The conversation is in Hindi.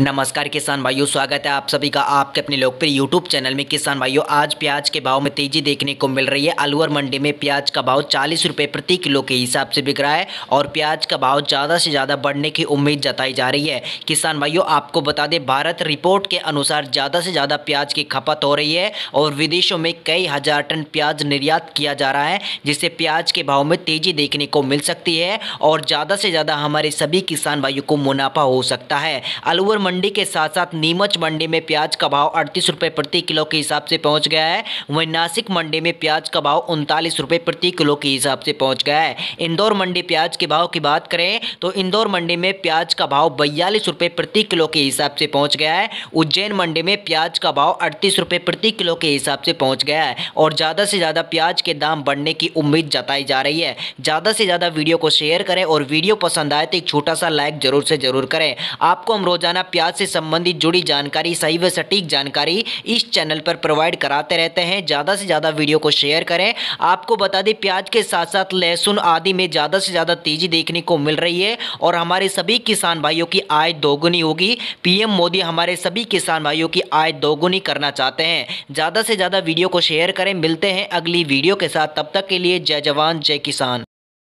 नमस्कार किसान भाइयों स्वागत है आप सभी का आपके अपने लोकप्रिय यूट्यूब चैनल में किसान भाइयों आज प्याज के भाव में तेजी देखने को मिल रही है अलवर मंडी में प्याज का भाव चालीस रुपये प्रति किलो के हिसाब से बिक रहा है और प्याज का भाव ज़्यादा से ज़्यादा बढ़ने की उम्मीद जताई जा रही है किसान भाइयों आपको बता दें भारत रिपोर्ट के अनुसार ज़्यादा से ज़्यादा प्याज की खपत हो रही है और विदेशों में कई हज़ार टन प्याज निर्यात किया जा रहा है जिससे प्याज के भाव में तेजी देखने को मिल सकती है और ज़्यादा से ज़्यादा हमारे सभी किसान भाइयों को मुनाफा हो सकता है अलवर मंडी के साथ साथ नीमच मंडी में प्याज का भाव अड़तीस रुपये प्रति किलो के हिसाब से पहुंच गया है वहीं नासिक मंडी में प्याज का भाव उनतालीस रुपये प्रति किलो के हिसाब से पहुंच गया है इंदौर मंडी प्याज के भाव की बात करें तो इंदौर मंडी में प्याज का भाव बयालीस रुपये प्रति किलो के हिसाब से पहुँच गया है उज्जैन मंडी में प्याज का भाव अड़तीस रुपये प्रति किलो के हिसाब से पहुँच गया है और ज़्यादा से ज़्यादा प्याज के दाम बढ़ने की उम्मीद जताई जा रही है ज़्यादा से ज़्यादा वीडियो को शेयर करें और वीडियो पसंद आए तो एक छोटा सा लाइक जरूर से जरूर करें आपको हम रोजाना प्याज से संबंधित जुड़ी जानकारी सही व सटीक जानकारी इस चैनल पर प्रोवाइड कराते रहते हैं ज़्यादा से ज़्यादा वीडियो को शेयर करें आपको बता दें प्याज के साथ साथ लहसुन आदि में ज़्यादा से ज़्यादा तेज़ी देखने को मिल रही है और हमारे सभी किसान भाइयों की आय दोगुनी होगी पीएम मोदी हमारे सभी किसान भाइयों की आय दोगुनी करना चाहते हैं ज़्यादा से ज़्यादा वीडियो को शेयर करें मिलते हैं अगली वीडियो के साथ तब तक के लिए जय जवान जय किसान